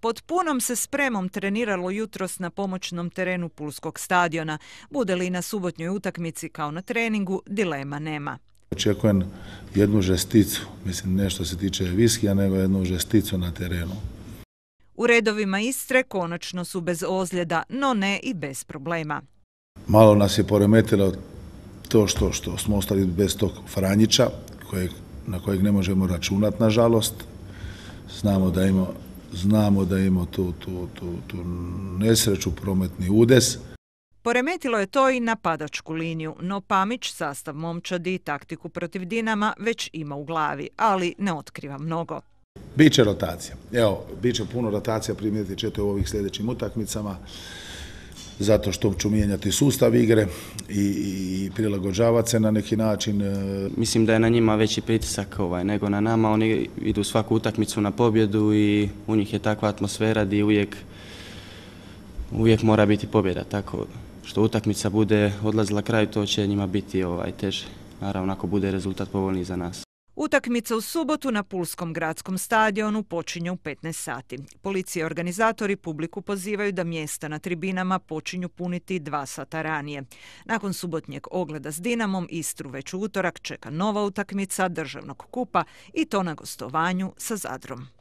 Pod punom se spremom treniralo jutros na pomoćnom terenu Pulskog stadiona. Bude li na subotnjoj utakmici kao na treningu, dilema nema. Znači, Očekujem jednu žesticu, mislim ne što se tiče viskija, nego jednu žesticu na terenu. U redovima Istre konačno su bez ozljeda, no ne i bez problema. Malo nas je poremetilo to što, što smo ostali bez tog Franjića, kojeg na kojeg ne možemo računati, nažalost. Znamo da imamo znamo da tu, tu, tu, tu nesreću, prometni udes. Poremetilo je to i napadačku liniju, no Pamić sastav momčadi i taktiku protiv Dinama već ima u glavi, ali ne otkriva mnogo. Biće rotacija. Evo, biće puno rotacija, primijetit ćete u ovih sljedećim utakmicama zato što ću mijenjati sustav igre i, i prilagođavati se na neki način. E, Mislim da je na njima veći pritisak ovaj, nego na nama. Oni idu svaku utakmicu na pobjedu i u njih je takva atmosfera di uvijek, uvijek mora biti pobjeda. Tako što utakmica bude odlazila kraju, to će njima biti ovaj, teže. Naravno, ako bude rezultat povoljni za nas. Utakmica u subotu na Pulskom gradskom stadionu počinje u 15 sati. Policije i organizatori publiku pozivaju da mjesta na tribinama počinju puniti dva sata ranije. Nakon subotnjeg ogleda s Dinamom Istru već utorak čeka nova utakmica državnog kupa i to na gostovanju sa Zadrom.